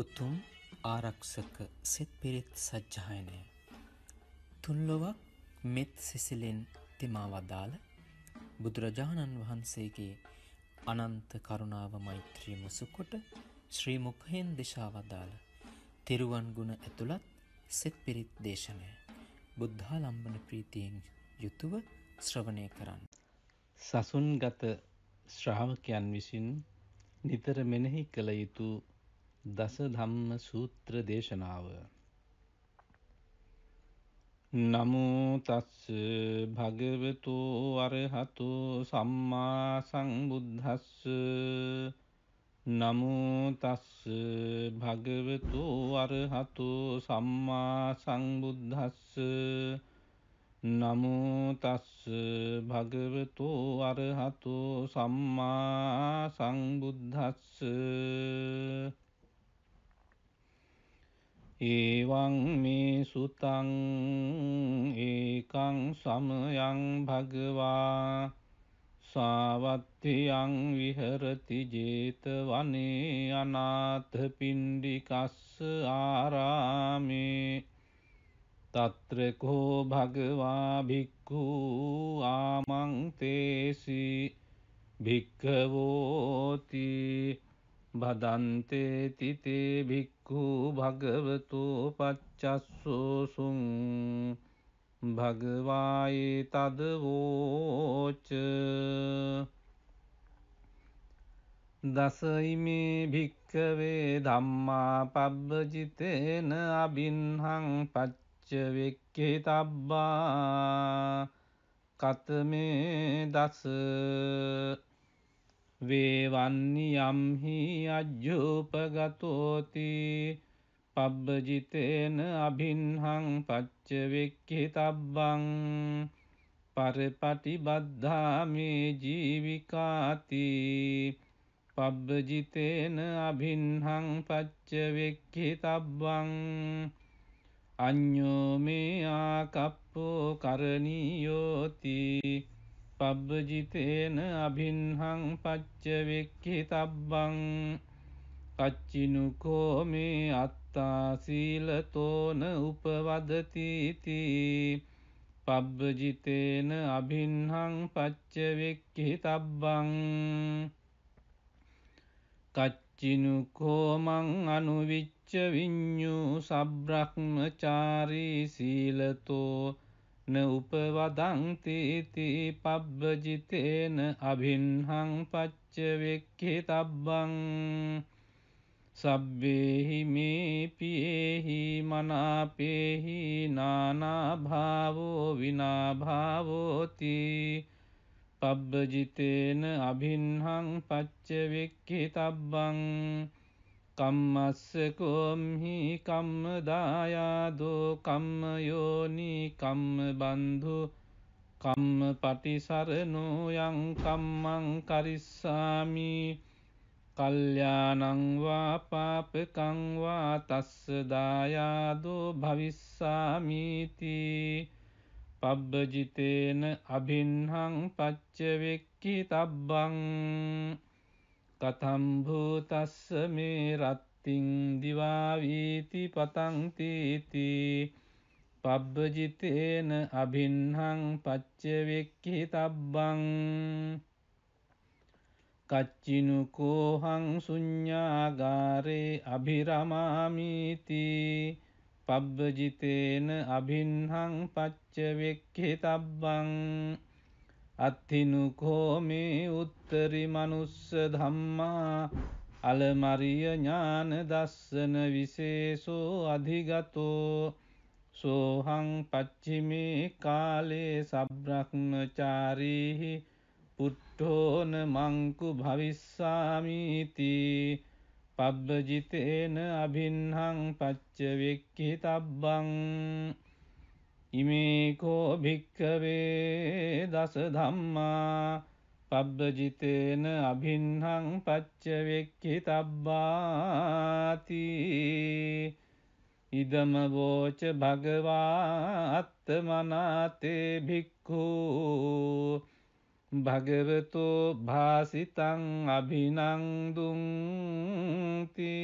උතුම් ආරක්ෂක සෙත් පිරිත් සජ්්‍යායනය තුන්ලොවක් මෙත් සිසිලෙන් තෙමා වදාළ බුදුරජාණන් වහන්සේගේ අනන්ත කරුණාව මෛත්‍රී මුසුකොට ශ්‍රීමුකහෙන් දෙශාවදාළ තෙරුවන් ගුණ ඇතුළත් සෙත් පිරිත් දේශනය බුද්ධා ලම්බන ප්‍රීතියෙන් යුතුව ශ්‍රවණය කරන්න. සසුන්ගත ශ්‍රාවකයන් විසින් නිතර මෙනෙහි කළ යුතු දස ධම්ම සූත්‍ර දේශනාව නමෝ තස් භගවතු අරහතු සම්මා සංබුද්දස්ස නමෝ තස් භගවතු අරහතු සම්මා සංබුද්දස්ස නමෝ තස් භගවතු අරහතු සම්මා සංබුද්දස්ස ඒවං මේ සුතං ඒකං සමයං භගවා සාවත්තියං විහරති ජේතවනේ අනාථ පින්ඩිකස්ස ආරාමේ තත්‍රකෝ භගවා භික්ඛු ආමං තේසි භික්ඛවෝති බදන්තේ තිතේ භික්ඛු භගවතු පච්චස්සෝසුං භගවායේ තදවෝච දසයිමේ භික්කවේ ධම්මා පබ්බජිතේන අබින්හං පච්ච වෙක්කේ තබ්බා කතමේ දස වේවන්නි යම්හි අජ්‍යූපගතෝති පබ්බජිතේන අභින්හං පච්චවෙක්කි තබ්බං පරපටිබද්ධාමේ ජීවිකාති පබ්බජිතේන අභින්හං පච්චවෙක්කි තබ්බං අඥ්ඥෝ මේ ආකප්පෝ කරණීයෝතිී පබ්බජිතේන අභින්හං පච්චවෙක්කි තබ්බං කච්චිනුකෝ මේ අත්තා සීලතෝන උපවදතීති පබ්බජිතේන අභින්හං පච්චවෙක්කි තබ්බං කච්චිනුකෝමං අනුවිච්ච විඤ්ඥු සබ්‍රක්්මචාරී සීලතෝ න උපවදංතීති පබ්බජිතේන අභින්හං පච්චවෙක්කෙ තබ්බං සබ්බේහි මේ පියේහි මනාපේහි නානාභාවෝ විනාභාවෝති පබ්බජිතේන අභින්හං පච්චවෙක්කෙ තබ්බං කම්මස්සකොම්හි කම්මදායාදෝ කම්මයෝනී කම්මබන්ධු කම්ම පටිසරනෝ යං කම්මං කරිස්සාමි කල්්‍යානංවා පාපකංවා තස්සදායාදෝ භවිස්සාමීතිී පබ්බජිතේන අභින්හං පච්චවෙක්කි තබ්බං කතම්භූතස්ස මේ රත්තිං දිවාවීති පතංතීති පබ්බජිතේන අභින්හං පච්චවෙක්කි තබ්බං කච්චිනුකෝහං සුඥ්ඥාගාරේ අභිරමාමීති පබ්බජිතේන අභින්හං පච්චවෙක්කි තබ්බං අත්තිනුකෝමේ උත්තරි මනුස්ස ධම්මා අලමරිය ඥාන දස්සන විශේෂෝ අධිගතෝ සෝහං පච්චිමේ කාලේ සබ්‍රක්්මචාරීහි පුට්ටෝන මංකු භවිස්සාමීති පබ්බජිතේන අභින්හං පච්චවෙක්කි තබ්බං ඉමේකෝ භික්කවේ දස ධම්මා පබ්බජිතේන අභින්හං පච්චවෙක්කි තබ්බාති ඉදම වෝච භගවා අත්තමනාතේ භික්ඛු භගවතෝ භාසිතං අභිනන්දුන්ති